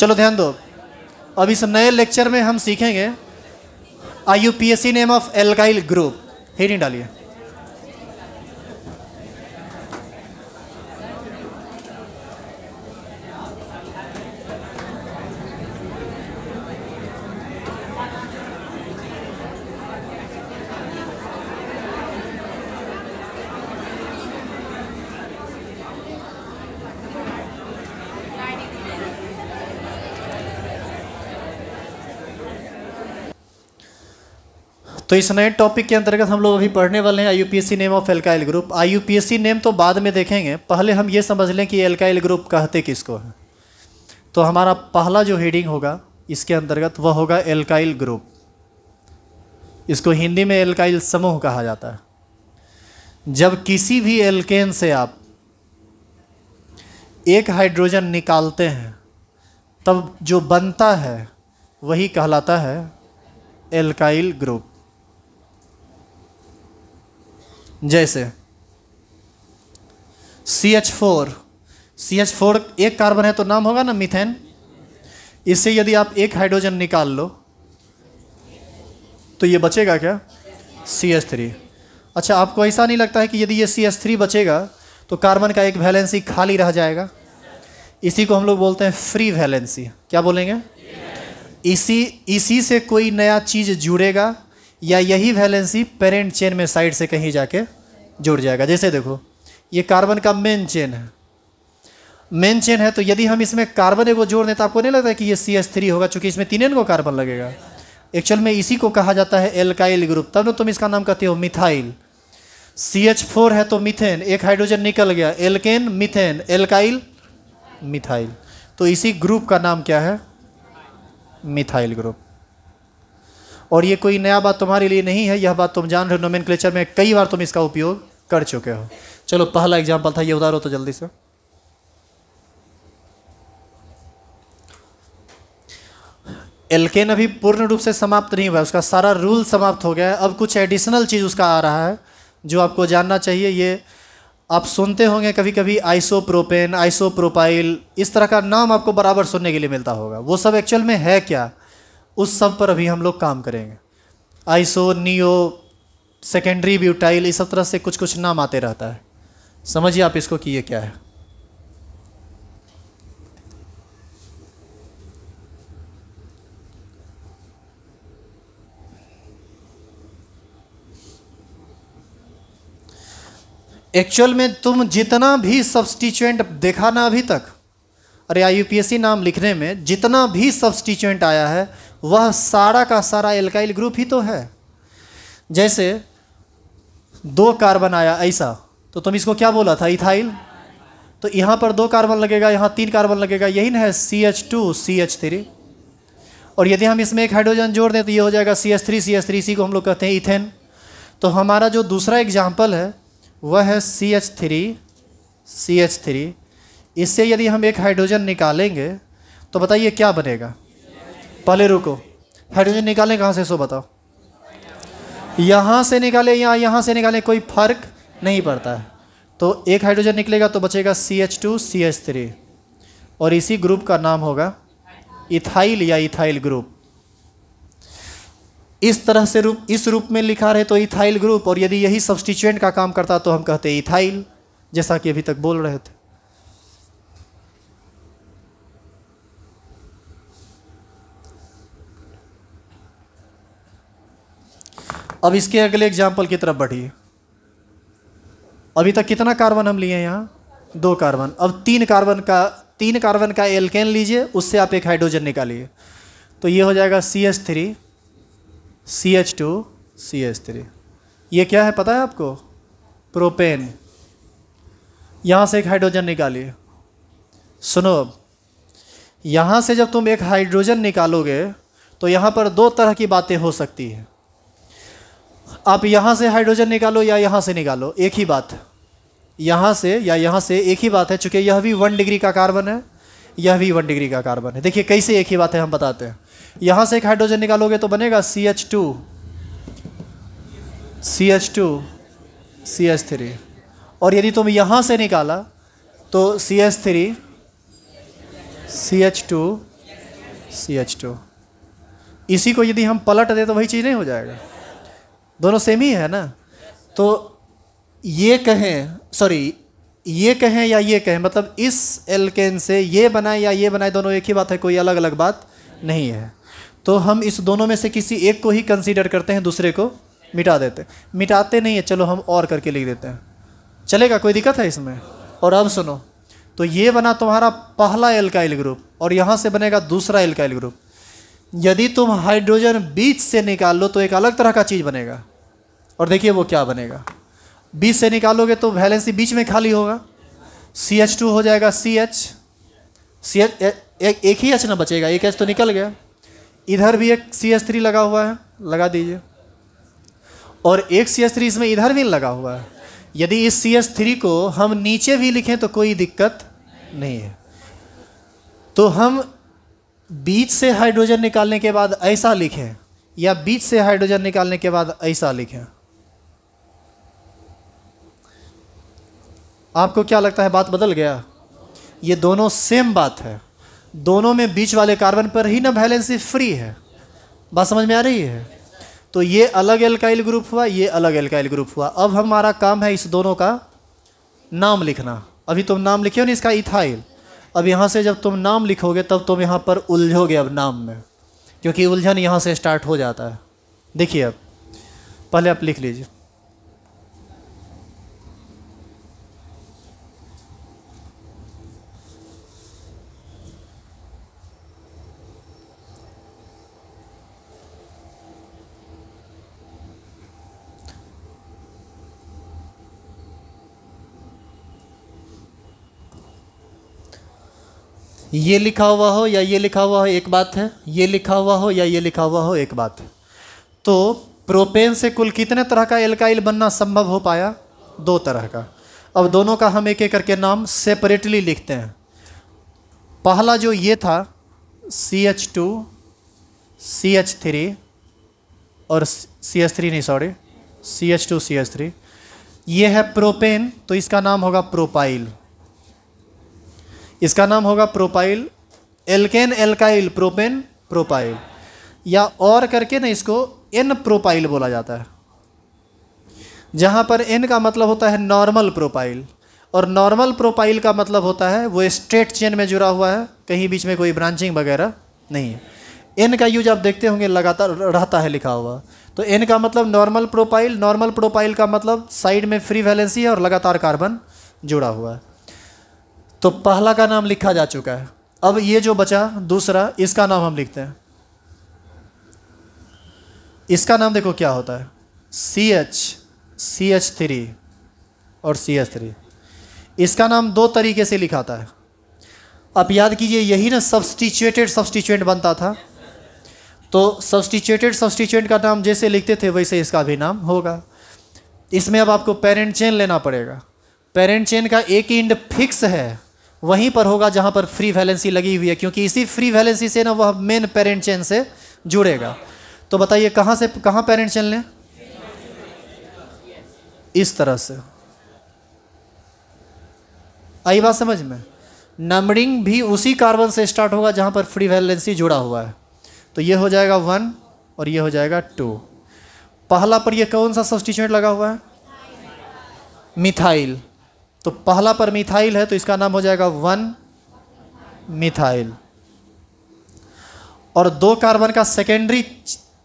चलो ध्यान दो अब इस नए लेक्चर में हम सीखेंगे I U P A C name of alkyl group heading डालिए तो इस नए टॉपिक के अंतर्गत हम लोग अभी पढ़ने वाले हैं I name of alkyl group I name तो बाद में देखेंगे पहले हम ये समझ लें कि एल्काइल ग्रुप कहते किसको हैं तो हमारा पहला जो हेडिंग होगा इसके अंतर्गत वह होगा एल्काइल ग्रुप इसको हिंदी में एल्काइल समूह कहा जाता है जब किसी भी एल्केन से आप एक हाइड्रोजन निकालते हैं तब जो बनता है वही कहलाता है एल्काइल ग्रुप जैसे C H four C H four एक कार्बन है तो नाम होगा ना मिथेन इससे यदि आप एक हाइड्रोजन निकाल लो तो ये बचेगा क्या सी एच थ्री अच्छा आपको ऐसा नहीं लगता है कि यदि ये सी एच थ्री बचेगा तो कार्बन का एक वैलेंसी खाली रह जाएगा इसी को हम लोग बोलते हैं फ्री वैलेंसी क्या बोलेंगे इसी इसी से कोई नया चीज़ जुड़ेगा या यही वैलेंसी पेरेंट चेन में साइड से कहीं जाके जुड़ जाएगा जैसे देखो ये कार्बन का मेन चेन है मेन चेन है तो यदि हम इसमें कार्बन एगो जोड़ दें तो आपको नहीं लगता कि ये सी एस थ्री होगा चूंकि इसमें तीन को कार्बन लगेगा एक्चुअल में इसी को कहा जाता है एल्काइल ग्रुप तब ना तुम इसका नाम कहते हो मिथाइल सी एच फोर है तो मिथेन एक हाइड्रोजन निकल गया एल्केन मिथेन एल्काइल मिथाइल तो इसी ग्रुप का नाम क्या है मिथाइल ग्रुप और ये कोई नया बात तुम्हारे लिए नहीं है यह बात तुम जान रहे हो क्लेचर में कई बार तुम इसका उपयोग कर चुके हो चलो पहला एग्जाम्पल था ये उतारो तो जल्दी से एलकेन अभी पूर्ण रूप से समाप्त नहीं हुआ उसका सारा रूल समाप्त हो गया है अब कुछ एडिशनल चीज़ उसका आ रहा है जो आपको जानना चाहिए ये आप सुनते होंगे कभी कभी आइसोप्रोपेन आइसोप्रोपाइल इस तरह का नाम आपको बराबर सुनने के लिए मिलता होगा वो सब एक्चुअल में है क्या उस सब पर अभी हम लोग काम करेंगे आइसो नियो सेकेंडरी ब्यूटाइल इस सब तरह से कुछ कुछ नाम आते रहता है समझिए आप इसको कि ये क्या है एक्चुअल में तुम जितना भी सब्सटीचुएंट देखा ना अभी तक और या यूपीएससी नाम लिखने में जितना भी सब्सटीचुएंट आया है वह सारा का सारा एल्काइल ग्रुप ही तो है जैसे दो कार्बन आया ऐसा तो तुम इसको क्या बोला था इथाइल तो यहाँ पर दो कार्बन लगेगा यहाँ तीन कार्बन लगेगा यही ना है C H two C H three और यदि हम इसमें एक हाइड्रोजन जोड़ दें तो ये हो जाएगा C H three C H three इसी को हम लोग कहते हैं इथेन तो हमारा जो दूसरा एग्जाम्पल है वह है C H three C H three इससे यदि हम एक हाइड्रोजन निकालेंगे तो बताइए क्या बनेगा पहले रुको हाइड्रोजन निकालें कहाँ से सो बताओ यहाँ से निकालें या यहाँ से निकालें कोई फर्क नहीं पड़ता है तो एक हाइड्रोजन निकलेगा तो बचेगा C H two C H three और इसी ग्रुप का नाम होगा इथाइल या इथाइल ग्रुप इस तरह से रूप इस रूप में लिखा रहे तो इथाइल ग्रुप और यदि यही सब्सटीचुएंट का काम करता तो हम कहते इथाइल जैसा कि अभी तक बोल रहे थे अब इसके अगले एग्जाम्पल की तरफ बढ़िए अभी तक कितना कार्बन हम लिए हैं यहाँ दो कार्बन अब तीन कार्बन का तीन कार्बन का एल्केन लीजिए उससे आप एक हाइड्रोजन निकालिए तो ये हो जाएगा C H three C H two C H three ये क्या है पता है आपको प्रोपेन यहाँ से एक हाइड्रोजन निकालिए सुनो यहाँ से जब तुम एक हाइड्रोजन निकालोगे तो यहाँ पर दो तरह की बातें हो सकती हैं आप यहां से हाइड्रोजन निकालो या यहां से निकालो एक ही बात यहां से या यहां से एक ही बात है चूंकि यह भी वन डिग्री का कार्बन है यह भी वन डिग्री का कार्बन है देखिए कैसे एक ही बात है हम बताते हैं यहां से एक हाइड्रोजन निकालोगे तो बनेगा C H two C H two C H three और यदि तुम यहां से निकाला तो C H three C H two C H two इसी को यदि हम पलट दें तो वही चीज़ नहीं हो जाएगा दोनों सेम ही है ना तो ये कहें सॉरी ये कहें या ये कहें मतलब इस एलकेन से ये बनाए या ये बनाए दोनों एक ही बात है कोई अलग अलग बात नहीं है तो हम इस दोनों में से किसी एक को ही कंसीडर करते हैं दूसरे को मिटा देते हैं मिटाते नहीं है चलो हम और करके लिख देते हैं चलेगा कोई दिक्कत है इसमें और अब सुनो तो ये बना तुम्हारा पहला एल्काइल ग्रुप और यहाँ से बनेगा दूसरा एल्काइल ग्रुप यदि तुम हाइड्रोजन बीच से निकाल लो तो एक अलग तरह का चीज़ बनेगा और देखिए वो क्या बनेगा बीस से निकालोगे तो वैलेंसी बीच में खाली होगा सी एच टू हो जाएगा सी एच सी एच एक एक ही एच ना बचेगा एक एच तो निकल गया इधर भी एक सी एच थ्री लगा हुआ है लगा दीजिए और एक सी एच थ्री इसमें इधर भी लगा हुआ है यदि इस सी एच थ्री को हम नीचे भी लिखें तो कोई दिक्कत नहीं है तो हम बीच से हाइड्रोजन निकालने के बाद ऐसा लिखें या बीच से हाइड्रोजन निकालने के बाद ऐसा लिखें आपको क्या लगता है बात बदल गया ये दोनों सेम बात है दोनों में बीच वाले कार्बन पर ही ना बैलेंसी फ्री है बात समझ में आ रही है तो ये अलग एल्काइल ग्रुप हुआ ये अलग एल्काइल ग्रुप हुआ अब हमारा काम है इस दोनों का नाम लिखना अभी तुम नाम लिखे हो ना इसका इथाइल अब यहाँ से जब तुम नाम लिखोगे तब तुम यहाँ पर उलझोगे अब नाम में क्योंकि उलझन यहाँ से स्टार्ट हो जाता है देखिए अब पहले आप लिख लीजिए ये लिखा हुआ हो या ये लिखा हुआ हो एक बात है ये लिखा हुआ हो या ये लिखा हुआ हो एक बात है तो प्रोपेन से कुल कितने तरह का एल्काइल बनना संभव हो पाया दो तरह का अब दोनों का हम एक एक करके नाम सेपरेटली लिखते हैं पहला जो ये था C H two C H three और सी एच थ्री नहीं sorry C H two C H three ये है प्रोपेन तो इसका नाम होगा प्रोपाइल इसका नाम होगा propyl alkane alkyl propane propyl या और करके ना इसको एन प्रोपाइल बोला जाता है जहाँ पर एन का मतलब होता है नॉर्मल प्रोपाइल और नॉर्मल प्रोपाइल का मतलब होता है वो स्ट्रेट चेन में जुड़ा हुआ है कहीं बीच में कोई ब्रांचिंग वगैरह नहीं है एन का यूज आप देखते होंगे लगातार रहता है लिखा हुआ तो एन का मतलब नॉर्मल प्रोपाइल नॉर्मल प्रोपाइल का मतलब साइड में फ्री वैलेंसी है और लगातार कार्बन जुड़ा हुआ है तो पहला का नाम लिखा जा चुका है अब ये जो बचा दूसरा इसका नाम हम लिखते हैं इसका नाम देखो क्या होता है C H C H three और सी एच थ्री इसका नाम दो तरीके से लिखाता है आप याद कीजिए यही ना सब्सटीचुएटेड सब्सटिचुएंट बनता था तो सब्सटीचुएटेड सब्सटिचुएंट का नाम जैसे लिखते थे वैसे इसका भी नाम होगा इसमें अब आपको पेरेंट चेन लेना पड़ेगा पेरेंट चेन का एक इंड फिक्स है वहीं पर होगा जहां पर फ्री वैलेंसी लगी हुई है क्योंकि इसी फ्री वैलेंसी से ना वह मेन पेरेंट चेन से जुड़ेगा तो बताइए कहां से कहां पेरेंट चेन लें इस तरह से आई बात समझ में नंबरिंग भी उसी कार्बन से स्टार्ट होगा जहां पर फ्री वैलेंसी जुड़ा हुआ है तो ये हो जाएगा वन और ये हो जाएगा टू पहला पर ये कौन सा सब्सटीट्यूट लगा हुआ है मिथाइल तो पहला पर मिथाइल है तो इसका नाम हो जाएगा वन मिथाइल और दो कार्बन का सेकेंडरी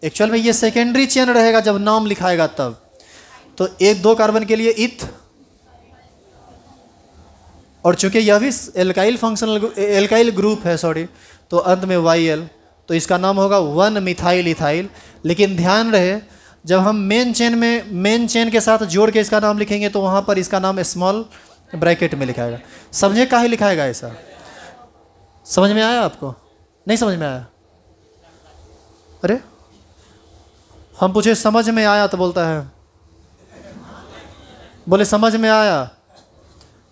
एक्चुअल में ये सेकेंडरी चेन रहेगा जब नाम लिखाएगा तब तो एक दो कार्बन के लिए इथ और चूंकि यह भी एल्काइल फंक्शनल एल्काइल ग्रुप है सॉरी तो अंत में वाई एल तो इसका नाम होगा वन मिथाइल इथाइल लेकिन ध्यान रहे जब हम मेन चेन में मेन चेन के साथ जोड़ के इसका नाम लिखेंगे तो वहाँ पर इसका नाम स्मॉल ब्रैकेट में लिखाएगा समझे का ही लिखाएगा ऐसा समझ में आया आपको नहीं समझ में आया अरे हम पूछे समझ में आया तो बोलता है बोले समझ में आया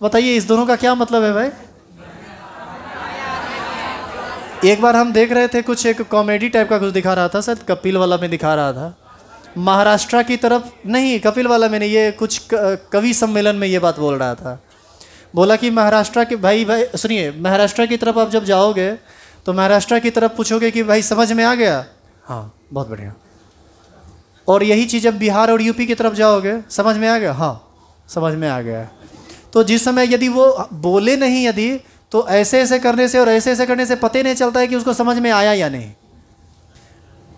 बताइए इस दोनों का क्या मतलब है भाई एक बार हम देख रहे थे कुछ एक कॉमेडी टाइप का कुछ दिखा रहा था शायद कपिल वाला में दिखा रहा था महाराष्ट्र की तरफ नहीं कपिल वाला मैंने ये कुछ कवि सम्मेलन में ये बात बोल रहा था बोला कि महाराष्ट्र के भाई भाई सुनिए महाराष्ट्र की तरफ आप जब जाओगे तो महाराष्ट्र की तरफ पूछोगे कि भाई समझ में आ गया हाँ बहुत बढ़िया और यही चीज़ जब बिहार और यूपी की तरफ जाओगे समझ में आ गया हाँ समझ में आ गया तो जिस समय यदि वो बोले नहीं यदि तो ऐसे ऐसे करने से और ऐसे ऐसे करने से पते नहीं चलता है कि उसको समझ में आया या नहीं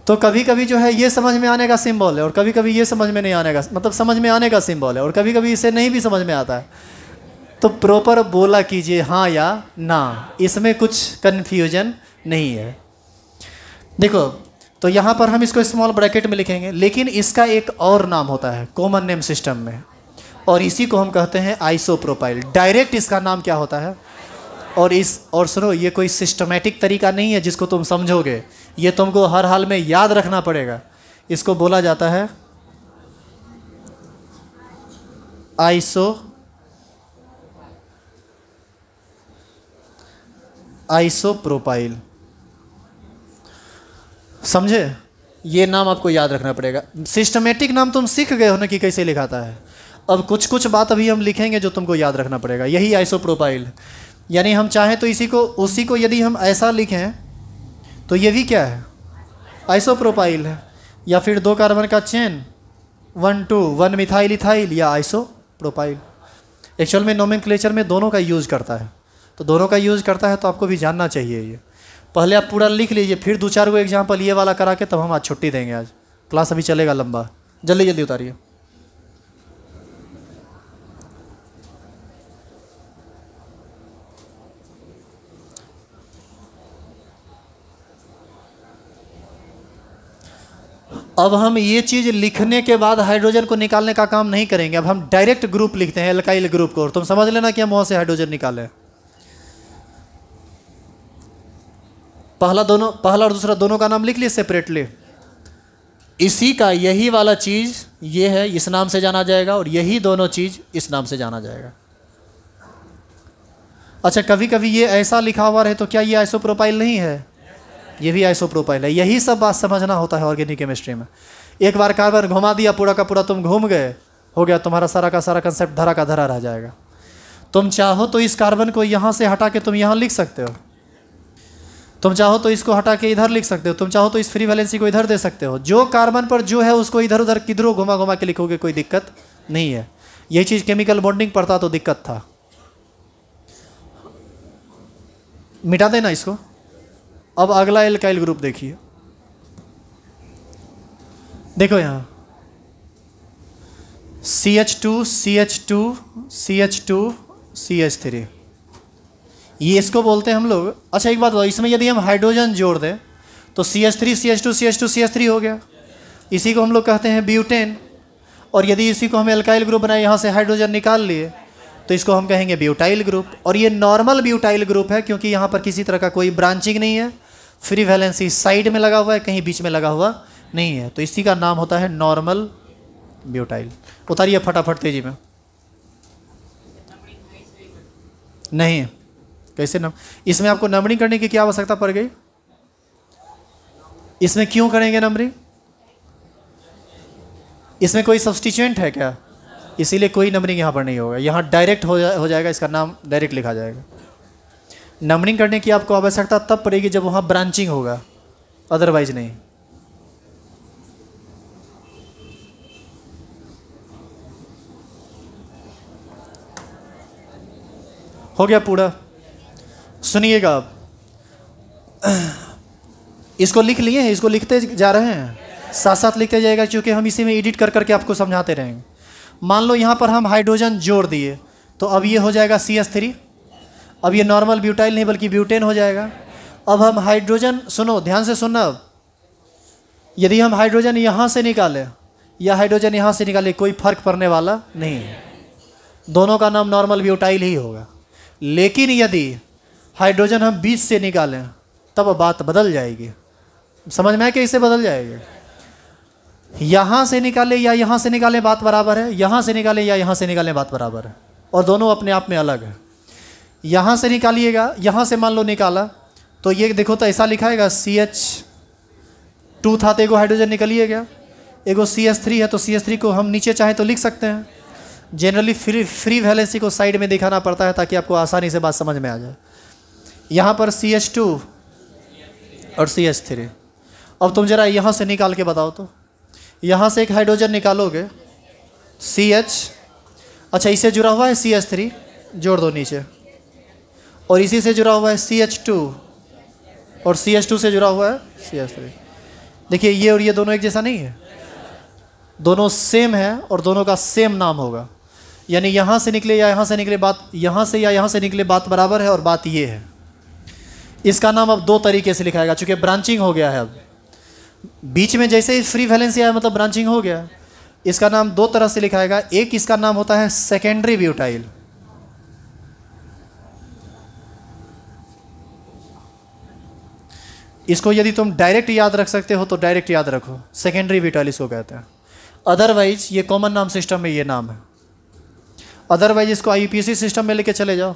तो कभी कभी जो है ये समझ में आने का सिंबल है और कभी कभी ये समझ में नहीं आने का मतलब समझ में आने का सिंबल है और कभी कभी इसे नहीं भी समझ में आता है तो प्रॉपर बोला कीजिए हाँ या ना इसमें कुछ कन्फ्यूजन नहीं है देखो तो यहाँ पर हम इसको स्मॉल ब्रैकेट में लिखेंगे लेकिन इसका एक और नाम होता है कॉमन नेम सिस्टम में और इसी को हम कहते हैं आइसोप्रोपाइल डायरेक्ट इसका नाम क्या होता है और इस और सुनो ये कोई सिस्टमेटिक तरीका नहीं है जिसको तुम समझोगे ये तुमको हर हाल में याद रखना पड़ेगा इसको बोला जाता है आइसो आइसो प्रोपाइल समझे ये नाम आपको याद रखना पड़ेगा सिस्टमेटिक नाम तुम सीख गए हो ना कि कैसे लिखाता है अब कुछ कुछ बात अभी हम लिखेंगे जो तुमको याद रखना पड़ेगा यही आइसो प्रोपाइल यानी हम चाहें तो इसी को उसी को यदि हम ऐसा लिखें तो ये भी क्या है आइसोप्रोपाइल है या फिर दो कार्बन का chain one two one methyl ethyl या आइसो प्रोपाइल एक्चुअल में नोमिन में दोनों का यूज़ करता है तो दोनों का यूज़ करता है तो आपको भी जानना चाहिए ये पहले आप पूरा लिख लीजिए फिर दो चार गो एग्जाम्पल ये वाला करा के तब हम आज छुट्टी देंगे आज क्लास अभी चलेगा लंबा जल्दी जल्दी उतारिए अब हम ये चीज़ लिखने के बाद हाइड्रोजन को निकालने का काम नहीं करेंगे अब हम डायरेक्ट ग्रुप लिखते हैं एल्काइल ग्रुप को और तुम समझ लेना कि हम वहां से हाइड्रोजन निकालें पहला दोनों पहला और दूसरा दोनों का नाम लिख लिए सेपरेटली इसी का यही वाला चीज़ ये है इस नाम से जाना जाएगा और यही दोनों चीज़ इस नाम से जाना जाएगा अच्छा कभी कभी ये ऐसा लिखा हुआ है तो क्या ये आइसोप्रोपाइल नहीं है ये भी आइसोप्रोपाइल है यही सब बात समझना होता है ऑर्गेनिक केमिस्ट्री में एक बार कार्बन घुमा दिया पूरा का पूरा तुम घूम गए हो गया तुम्हारा सारा का सारा कंसेप्ट धरा का धरा रह जाएगा तुम चाहो तो इस कार्बन को यहाँ से हटा के तुम यहाँ लिख सकते हो तुम चाहो तो इसको हटा के इधर लिख सकते हो तुम चाहो तो इस फ्री वैलेंसी को इधर दे सकते हो जो कार्बन पर जो है उसको इधर उधर किधरों घुमा घुमा के लिखोगे कोई दिक्कत नहीं है ये चीज़ केमिकल बॉन्डिंग पड़ता तो दिक्कत था मिटा देना इसको अब अगला एल्काइल ग्रुप देखिए देखो यहाँ C H two C H two C H two C H three ये इसको बोलते हैं हम लोग अच्छा एक बात बताओ इसमें यदि हम हाइड्रोजन जोड़ दें तो C H three C H two C H two C H three हो गया इसी को हम लोग कहते हैं ब्यूटेन और यदि इसी को हम एल्काइल ग्रुप बनाए यहाँ से हाइड्रोजन निकाल लिए तो इसको हम कहेंगे ब्यूटाइल ग्रुप और ये नॉर्मल ब्यूटाइल ग्रुप है क्योंकि यहाँ पर किसी तरह का कोई ब्रांचिंग नहीं है फ्री वैलेंसी साइड में लगा हुआ है कहीं बीच में लगा हुआ नहीं है तो इसी का नाम होता है नॉर्मल ब्यूटाइल उतारिए फटाफट तेजी में नहीं कैसे नम इसमें आपको नंबरिंग करने की क्या आवश्यकता पड़ गई इसमें क्यों करेंगे नंबरिंग इसमें कोई सब्सटीचुएंट है क्या इसीलिए कोई नंबरिंग यहाँ पर नहीं होगा यहाँ डायरेक्ट हो, जा, हो जाएगा इसका नाम डायरेक्ट लिखा जाएगा नंबरिंग करने की आपको आवश्यकता तब पड़ेगी जब वहाँ ब्रांचिंग होगा अदरवाइज नहीं हो गया पूरा सुनिएगा आप इसको लिख लिए हैं इसको लिखते जा रहे हैं साथ साथ लिखते जाएगा क्योंकि हम इसी में एडिट कर करके आपको समझाते रहेंगे मान लो यहाँ पर हम हाइड्रोजन जोड़ दिए तो अब ये हो जाएगा सी एस थ्री अब ये नॉर्मल ब्यूटाइल नहीं बल्कि ब्यूटेन हो जाएगा अब हम हाइड्रोजन सुनो ध्यान से सुनना अब यदि हम हाइड्रोजन यहाँ से निकालें या हाइड्रोजन यहाँ से निकाले कोई फर्क पड़ने वाला नहीं है दोनों का नाम नॉर्मल ब्यूटाइल ही होगा लेकिन यदि हाइड्रोजन हम बीच से निकालें तब बात बदल जाएगी समझ में आए कि इसे बदल जाएगी यहाँ से निकाले या यहाँ से निकालें बात बराबर है यहाँ से निकालें या यहाँ से निकालें बात बराबर है और दोनों अपने आप में अलग है यहाँ से निकालिएगा यहाँ से मान लो निकाला तो ये देखो तो ऐसा लिखाएगा सी एच टू था तो एगो हाइड्रोजन निकलिए गया एगो सी एस थ्री है तो सी एस थ्री को हम नीचे चाहें तो लिख सकते हैं जनरली फ्री फ्री वैलेंसी को साइड में दिखाना पड़ता है ताकि आपको आसानी से बात समझ में आ जाए यहाँ पर सी एच टू और सी एच थ्री अब तुम ज़रा यहाँ से निकाल के बताओ तो यहाँ से एक हाइड्रोजन निकालोगे सी एच अच्छा इसे जुड़ा हुआ है सी एच थ्री जोड़ दो नीचे और इसी से जुड़ा हुआ है सी एच टू और सी एच टू से जुड़ा हुआ है सी एच थ्री देखिए ये और ये दोनों एक जैसा नहीं है दोनों सेम है और दोनों का सेम नाम होगा यानी यहाँ से निकले या यहाँ से निकले बात यहाँ से या यहाँ से निकले बात बराबर है और बात ये है इसका नाम अब दो तरीके से लिखाएगा चूँकि ब्रांचिंग हो गया है अब बीच में जैसे ही फ्री वैलेंसी आया मतलब ब्रांचिंग हो गया इसका नाम दो तरह से लिखाएगा एक इसका नाम होता है सेकेंडरी ब्यूटाइल इसको यदि तुम डायरेक्ट याद रख सकते हो तो डायरेक्ट याद रखो सेकेंडरी ब्यूटाइल इसको कहते हैं अदरवाइज ये कॉमन नाम सिस्टम में ये नाम है अदरवाइज इसको आईपीसी सिस्टम में लेके चले जाओ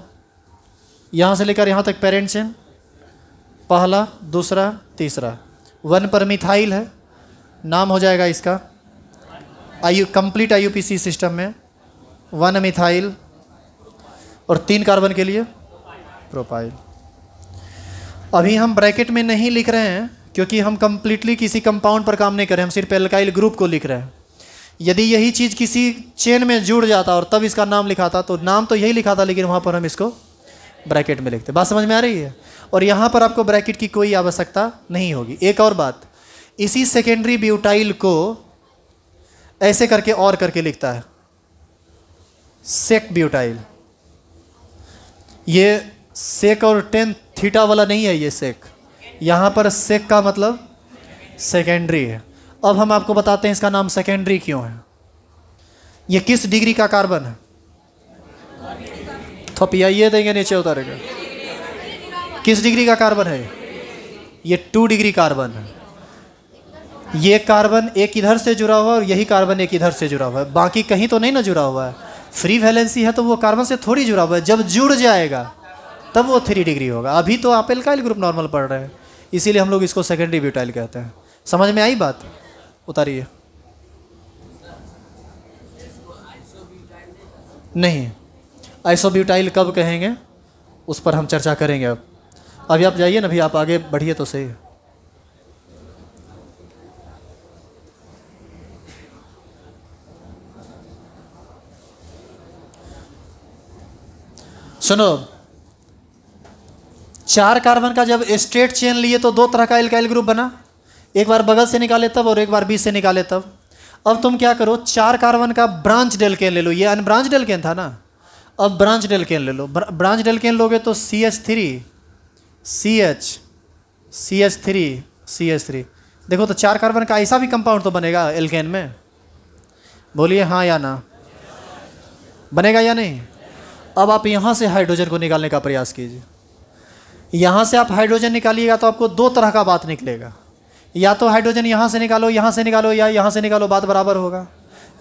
यहाँ से लेकर यहाँ तक पेरेंट्स हैं पहला दूसरा तीसरा वन पर मिथाइल है नाम हो जाएगा इसका आयु कंप्लीट आईयूपीसी सिस्टम में वन मिथाइल और तीन कार्बन के लिए प्रोपाइल अभी हम ब्रैकेट में नहीं लिख रहे हैं क्योंकि हम कम्प्लीटली किसी कंपाउंड पर काम नहीं कर रहे हम सिर्फ एल्काइल ग्रुप को लिख रहे हैं यदि यही चीज़ किसी चेन में जुड़ जाता और तब इसका नाम लिखा था तो नाम तो यही लिखा था लेकिन वहाँ पर हम इसको ब्रैकेट में लिखते बात समझ में आ रही है और यहाँ पर आपको ब्रैकेट की कोई आवश्यकता नहीं होगी एक और बात इसी सेकेंडरी ब्यूटाइल को ऐसे करके और करके लिखता है सेक ब्यूटाइल ये सेक और टेन थीटा वाला नहीं है ये सेक यहाँ पर सेक का मतलब सेकेंडरी है अब हम आपको बताते हैं इसका नाम सेकेंडरी क्यों है ये किस डिग्री का कार्बन है थपियाइए देंगे नीचे उतारेगा किस डिग्री का कार्बन है ये टू डिग्री कार्बन है ये कार्बन एक इधर से जुड़ा हुआ है और यही कार्बन एक इधर से जुड़ा हुआ है बाकी कहीं तो नहीं ना जुड़ा हुआ है फ्री वैलेंसी है तो वो कार्बन से थोड़ी जुड़ा हुआ है जब जुड़ जाएगा तब वो थ्री डिग्री होगा अभी तो आप एल्काइल ग्रुप नॉर्मल पढ़ रहे हैं इसीलिए हम लोग इसको सेकेंडरी ब्यूटाइल कहते हैं समझ में आई बात उतारिए नहीं आइसोब्यूटाइल कब कहेंगे उस पर हम चर्चा करेंगे अब अभी आप जाइए ना अभी आप आगे बढ़िए तो सही सुनो चार कार्बन का जब स्ट्रेट चेन लिए तो दो तरह का एल्काइल ग्रुप बना एक बार बगल से निकाले तब और एक बार बीच से निकाले तब अब तुम क्या करो चार कार्बन का ब्रांच डेल्केन ले लो ये अनब्रांच डेल्केन था ना अब ब्रांच डेल्केन ले लो ब्रांच डेल्केन लोगे तो C H three C H C H three C H three देखो तो चार कार्बन का ऐसा भी कंपाउंड तो बनेगा एल्केन में बोलिए हाँ या ना बनेगा या नहीं अब आप यहाँ से हाइड्रोजन को निकालने का प्रयास कीजिए यहाँ से आप हाइड्रोजन निकालिएगा तो आपको दो तरह का बात निकलेगा या तो हाइड्रोजन यहाँ से निकालो यहाँ से निकालो या यहाँ से निकालो बात बराबर होगा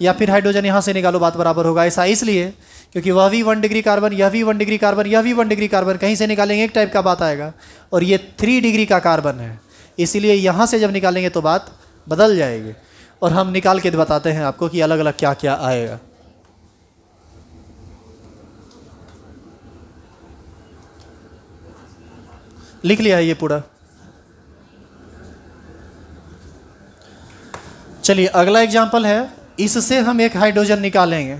या फिर हाइड्रोजन यहाँ से निकालो बात बराबर होगा ऐसा इसलिए क्योंकि वह भी वन डिग्री कार्बन यह भी वन डिग्री कार्बन यह भी वन डिग्री कार्बन कहीं से निकालेंगे एक टाइप का बात आएगा और ये थ्री डिग्री का कार्बन है इसीलिए यहाँ से जब निकालेंगे तो बात बदल जाएगी और हम निकाल के बताते हैं आपको कि अलग अलग क्या क्या आएगा लिख लिया है ये पूरा चलिए अगला एग्जाम्पल है इससे हम एक हाइड्रोजन निकालेंगे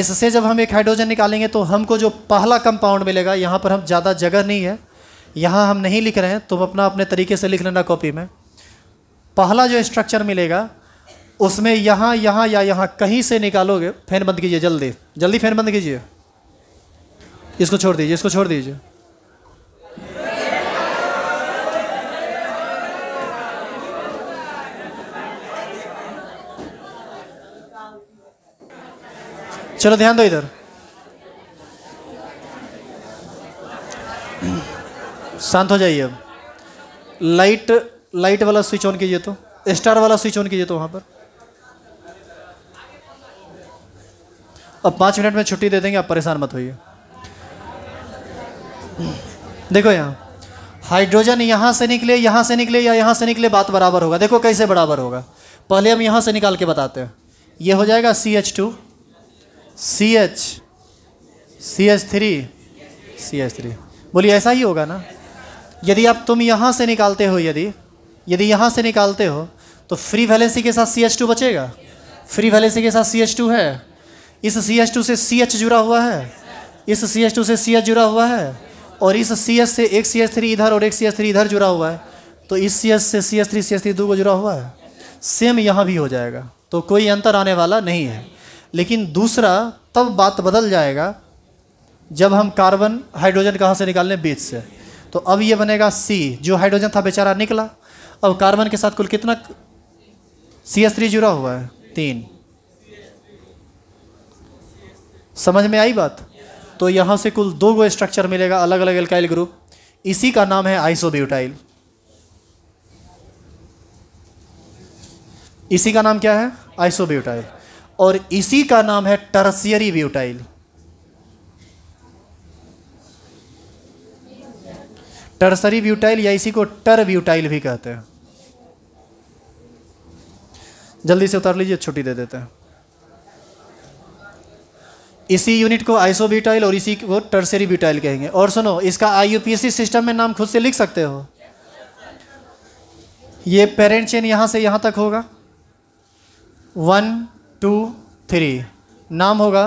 इससे जब हम एक हाइड्रोजन निकालेंगे तो हमको जो पहला कंपाउंड मिलेगा यहाँ पर हम ज़्यादा जगह नहीं है यहाँ हम नहीं लिख रहे हैं तुम अपना अपने तरीके से लिख लेना कॉपी में पहला जो स्ट्रक्चर मिलेगा उसमें यहाँ यहाँ या यहाँ कहीं से निकालोगे फैन बंद कीजिए जल्दी जल्दी फैन बंद कीजिए इसको छोड़ दीजिए इसको छोड़ दीजिए चलो ध्यान दो इधर शांत हो जाइए अब लाइट लाइट वाला स्विच ऑन कीजिए तो स्टार वाला स्विच ऑन कीजिए तो वहां पर अब पांच मिनट में छुट्टी दे देंगे आप परेशान मत होइए देखो यहां हाइड्रोजन यहां से निकले यहां से निकले या यहां से निकले बात बराबर होगा देखो कैसे बराबर होगा पहले हम यहां से निकाल के बताते हैं ये हो जाएगा C H two C H C H three C H three बोलिए ऐसा ही होगा ना यदि आप तुम यहाँ से निकालते हो यदि यदि यहाँ से निकालते हो तो फ्री वैलेंसी के साथ सी एच टू बचेगा फ्री वैलेंसी के साथ सी एच टू है इस सी एच टू से सी एच जुड़ा हुआ है इस सी एच टू से सी एच जुड़ा हुआ है और इस सी एच से एक सी एच थ्री इधर और एक सी एच थ्री इधर जुड़ा हुआ है तो इस सी एच से C H three C H three दो को जुड़ा हुआ है सेम यहाँ भी हो जाएगा तो कोई अंतर आने वाला नहीं है लेकिन दूसरा तब बात बदल जाएगा जब हम कार्बन हाइड्रोजन कहाँ से निकाल लें बीच से तो अब ये बनेगा सी जो हाइड्रोजन था बेचारा निकला अब कार्बन के साथ कुल कितना सी एस थ्री जुड़ा हुआ है तीन समझ में आई बात तो यहाँ से कुल दो गो स्ट्रक्चर मिलेगा अलग अलग एल्काइल ग्रुप इसी का नाम है आइसोब्यूटाइल इसी का नाम क्या है आइसोब्यूटाइल और इसी का नाम है टर्सियरी ब्यूटाइल टर्सरी ब्यूटाइल या इसी को टर ब्यूटाइल भी कहते हैं जल्दी से उतार लीजिए छुट्टी दे देते हैं इसी यूनिट को आइसोब्यूटाइल और इसी को टर्सरी ब्यूटाइल कहेंगे और सुनो इसका आईयूपीएससी सिस्टम में नाम खुद से लिख सकते हो ये पेरेंट चेन यहां से यहां तक होगा वन टू थ्री नाम होगा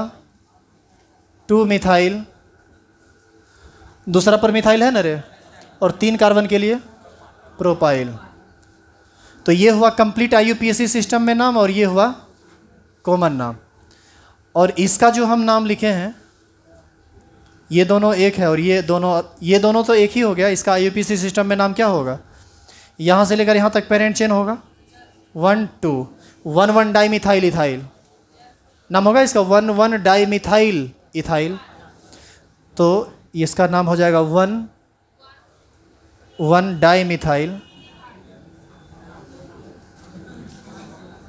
टू मिथाइल दूसरा पर मिथाइल है ना रे और तीन कार्बन के लिए प्रोपाइल तो ये हुआ कंप्लीट आईयूपीएसी सिस्टम में नाम और ये हुआ कॉमन नाम और इसका जो हम नाम लिखे हैं ये दोनों एक है और ये दोनों ये दोनों तो एक ही हो गया इसका आईयूपीसी सिस्टम में नाम क्या होगा यहाँ से लेकर यहाँ तक पेरेंट चेन होगा one two one one di methyl ethyl नाम होगा इसका one one di methyl ethyl तो इसका नाम हो जाएगा one one di methyl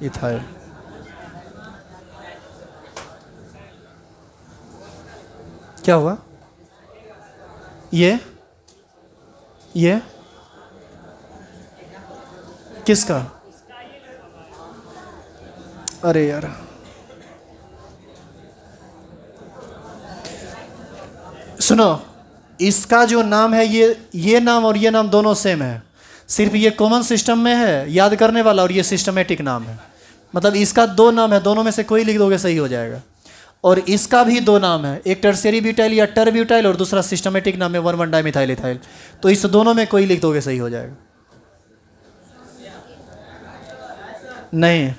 ethyl क्या हुआ ये ये किसका अरे यार सुनो इसका जो नाम है ये ये नाम और ये नाम दोनों सेम है सिर्फ ये कॉमन सिस्टम में है याद करने वाला और ये सिस्टमेटिक नाम है मतलब इसका दो नाम है दोनों में से कोई लिख दोगे सही हो जाएगा और इसका भी दो नाम है एक टर्सरी ब्यूटाइल या टर ब्यूटाइल और दूसरा सिस्टमेटिक नाम है वन वन डाइमिथाइल इथाइल तो इस दोनों में कोई लिख दोगे सही हो जाएगा नहीं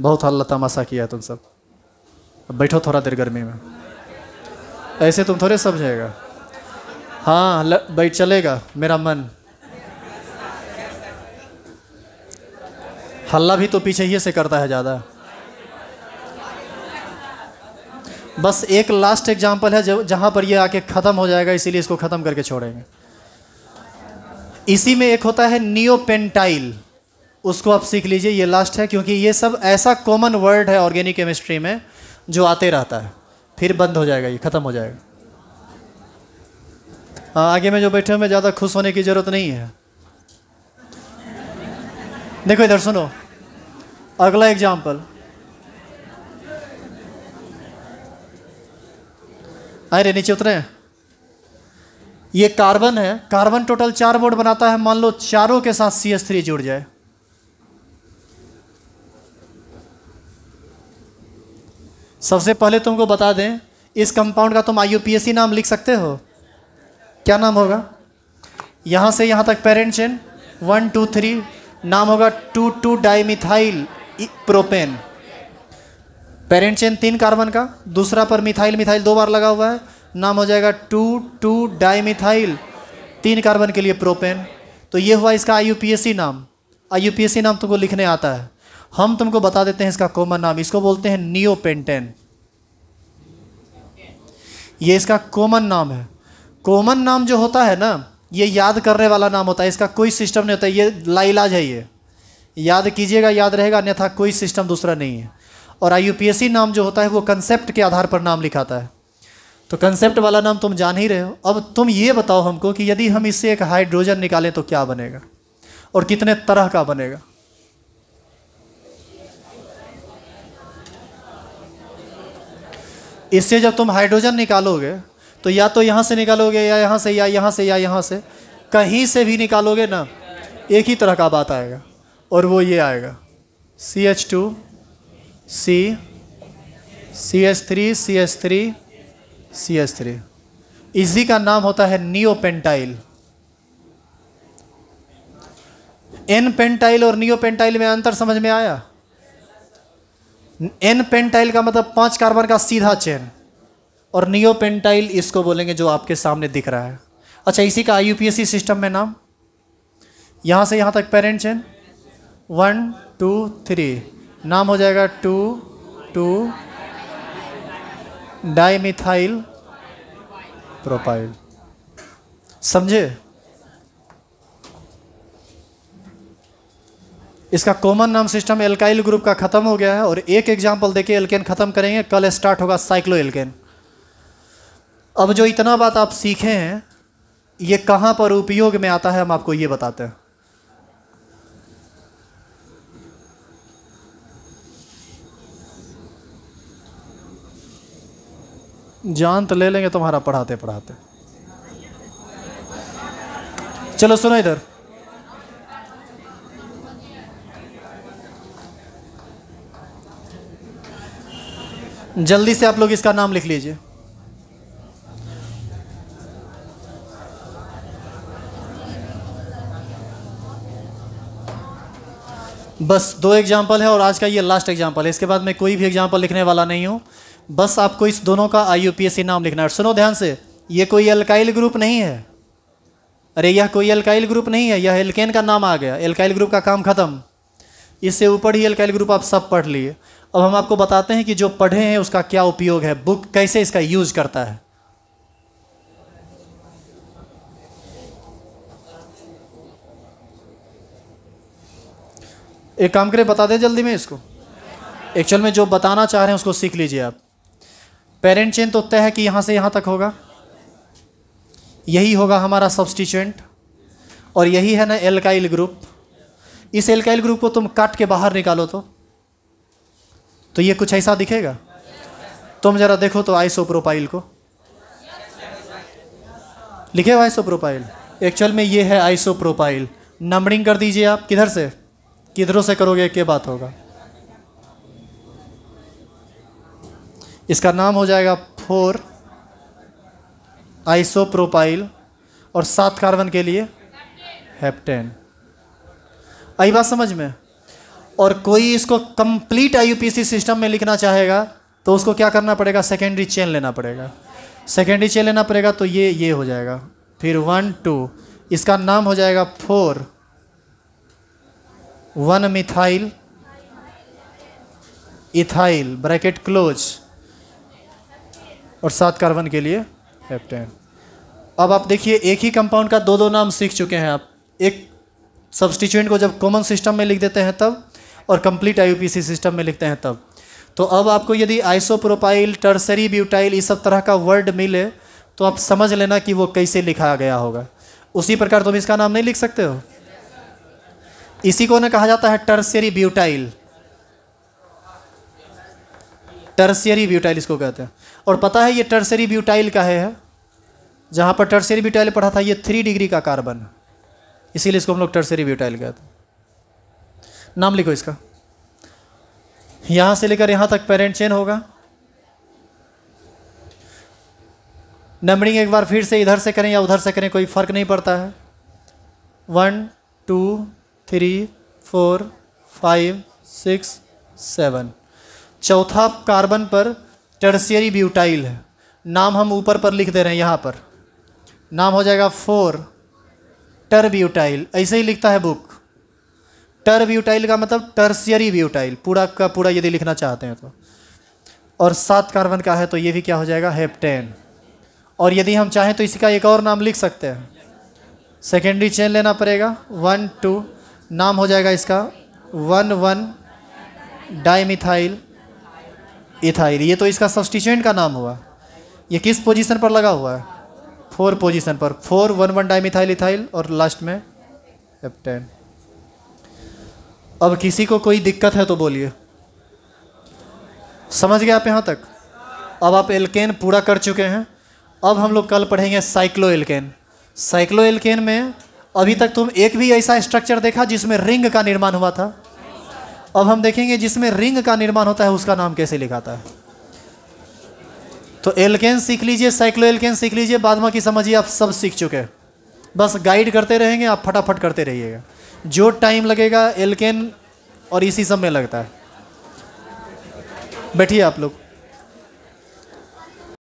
बहुत हल्ला तमाशा किया तुम सब अब बैठो थोड़ा देर गर्मी में ऐसे तुम थोड़े समझेगा हाँ बैठ चलेगा मेरा मन हल्ला भी तो पीछे ही से करता है ज़्यादा बस एक लास्ट एग्जाम्पल है जहाँ पर ये आके ख़त्म हो जाएगा इसीलिए इसको ख़त्म करके छोड़ेंगे इसी में एक होता है नियोपेंटाइल उसको आप सीख लीजिए ये लास्ट है क्योंकि ये सब ऐसा कॉमन वर्ड है ऑर्गेनिक केमिस्ट्री में जो आते रहता है फिर बंद हो जाएगा ये ख़त्म हो जाएगा हाँ, आगे में जो बैठे हुए ज़्यादा खुश होने की ज़रूरत नहीं है देखो इधर सुनो अगला एग्जाम्पल अरे नीचे उतरे ये कार्बन है कार्बन टोटल चार बोर्ड बनाता है मान लो चारों के साथ सी एस थ्री जुड़ जाए सबसे पहले तुमको बता दें इस कंपाउंड का तुम आई नाम लिख सकते हो क्या नाम होगा यहाँ से यहाँ तक parent chain one two three नाम होगा two two dimethyl propane parent chain तीन कार्बन का दूसरा पर मिथाइल मिथाइल दो बार लगा हुआ है नाम हो जाएगा टू टू डाईमिथाइल तीन कार्बन के लिए प्रोपेन तो ये हुआ इसका आई नाम आई नाम तुमको लिखने आता है हम तुमको बता देते हैं इसका कॉमन नाम इसको बोलते हैं नियोपेंटेन ये इसका कॉमन नाम है कॉमन नाम जो होता है ना ये याद करने वाला नाम होता है इसका कोई सिस्टम नहीं होता ये लाइलाज है ये याद कीजिएगा याद रहेगा अन्यथा कोई सिस्टम दूसरा नहीं है और आई नाम जो होता है वो कंसेप्ट के आधार पर नाम लिखाता है तो कंसेप्ट वाला नाम तुम जान ही रहे हो अब तुम ये बताओ हमको कि यदि हम इससे एक हाइड्रोजन निकालें तो क्या बनेगा और कितने तरह का बनेगा इससे जब तुम हाइड्रोजन निकालोगे तो या तो यहाँ से निकालोगे या यहाँ से या यहाँ से या यहाँ से कहीं से भी निकालोगे ना एक ही तरह का बात आएगा और वो ये आएगा C H two C C H three C H three C H three इसी का नाम होता है नियोपेंटाइल एन पेंटाइल और नियोपेंटाइल में अंतर समझ में आया एन पेंटाइल का मतलब पांच कार्बन का सीधा चेन और नियो पेंटाइल इसको बोलेंगे जो आपके सामने दिख रहा है अच्छा इसी का आई सिस्टम में नाम यहाँ से यहाँ तक parent chain one two three नाम हो जाएगा टू टू डाईमिथाइल प्रोपाइल समझे इसका कॉमन नाम सिस्टम एल्काइल ग्रुप का ख़त्म हो गया है और एक एग्जाम्पल देखिए एल्केन ख़त्म करेंगे कल स्टार्ट होगा साइक्लो एल्केन अब जो इतना बात आप सीखे हैं ये कहां पर उपयोग में आता है हम आपको ये बताते हैं जान तो ले लेंगे तुम्हारा पढ़ाते पढ़ाते चलो सुनो इधर जल्दी से आप लोग इसका नाम लिख लीजिए बस दो एग्जाम्पल है और आज का ये लास्ट एग्जाम्पल है इसके बाद मैं कोई भी एग्जाम्पल लिखने वाला नहीं हूँ बस आपको इस दोनों का आई नाम लिखना है सुनो ध्यान से ये कोई अल्काइल ग्रुप नहीं है अरे यह कोई अल्काइल ग्रुप नहीं है यह एल्केन का नाम आ गया एल्काइल ग्रुप का काम खत्म इससे ऊपर ही एल्काइल ग्रुप आप सब पढ़ लिए अब हम आपको बताते हैं कि जो पढ़े हैं उसका क्या उपयोग है बुक कैसे इसका यूज करता है एक काम करें बता दें जल्दी में इसको एक्चुअल में जो बताना चाह रहे हैं उसको सीख लीजिए आप पेरेंट चेन तो तय है कि यहाँ से यहाँ तक होगा यही होगा हमारा सब्सटीचुएंट और यही है ना एलकाइल ग्रुप इस एलकाइल ग्रुप को तुम काट के बाहर निकालो तो तो ये कुछ ऐसा दिखेगा तुम जरा देखो तो आइसो प्रोफाइल को लिखे हो आइसो प्रोफाइल एक्चुअल में ये है आइसो प्रोफाइल नंबरिंग कर दीजिए आप किधर से किधरों से करोगे क्या बात होगा इसका नाम हो जाएगा फोर आइसो प्रोपाइल और सात कार्बन के लिए हेप्टेन आई बात समझ में और कोई इसको कंप्लीट आईयूपीसी सिस्टम में लिखना चाहेगा तो उसको क्या करना पड़ेगा सेकेंडरी चेन लेना पड़ेगा सेकेंडरी चेन लेना पड़ेगा तो ये ये हो जाएगा फिर वन टू इसका नाम हो जाएगा four one methyl ethyl bracket close और सात कार्बन के लिए हेप्टेन अब आप देखिए एक ही कंपाउंड का दो दो नाम सीख चुके हैं आप एक सब्सटीट्यूएंट को जब कॉमन सिस्टम में लिख देते हैं तब और कंप्लीट आई सिस्टम में लिखते हैं तब तो अब आपको यदि आइसोप्रोपाइल टर्सरी ब्यूटाइल इस सब तरह का वर्ड मिले तो आप समझ लेना कि वो कैसे लिखा गया होगा उसी प्रकार तुम इसका नाम नहीं लिख सकते हो इसी को ना कहा जाता है टर्सरी ब्यूटाइल टर्सियरी ब्यूटाइल इसको कहते हैं और पता है ये टर्सरी ब्यूटाइल का है जहाँ पर टर्सरी ब्यूटाइल पढ़ा था ये थ्री डिग्री का कार्बन इसीलिए इसको हम लोग टर्सरी ब्यूटाइल कहते हैं नाम लिखो इसका यहाँ से लेकर यहाँ तक पेरेंट चेन होगा नंबरिंग एक बार फिर से इधर से करें या उधर से करें कोई फ़र्क नहीं पड़ता है one two three four five six seven चौथा कार्बन पर टर्सियरी ब्यूटाइल है नाम हम ऊपर पर लिख दे रहे हैं यहाँ पर नाम हो जाएगा फोर टर्ब्यूटाइल ऐसे ही लिखता है बुक टर ब्यूटाइल का मतलब टर्सियरी ब्यूटाइल पूरा का पूरा यदि लिखना चाहते हैं तो और सात कार्बन का है तो ये भी क्या हो जाएगा हेप्टेन और यदि हम चाहें तो इसका एक और नाम लिख सकते हैं सेकेंडरी चेन लेना पड़ेगा वन टू नाम हो जाएगा इसका वन वन डाइमिथाइल इथाइल ये तो इसका सब्सटीचुएंट का नाम हुआ ये किस पोजीशन पर लगा हुआ है फोर पोजीशन पर four one one dimethyl ethyl और लास्ट में एप्टेन अब किसी को कोई दिक्कत है तो बोलिए समझ गए आप यहाँ तक अब आप एल्केन पूरा कर चुके हैं अब हम लोग कल पढ़ेंगे साइक्लो एल्केन साइक्लो एल्केन में अभी तक तुम एक भी ऐसा स्ट्रक्चर देखा जिसमें रिंग का निर्माण हुआ था अब हम देखेंगे जिसमें रिंग का निर्माण होता है उसका नाम कैसे लिखाता है तो एल्केन सीख लीजिए साइक्लो एल्केन सीख लीजिए बाद में की समझिए आप सब सीख चुके हैं बस गाइड करते रहेंगे आप फटाफट करते रहिएगा जो टाइम लगेगा एलकेन और इसी सब में लगता है बैठिए आप लोग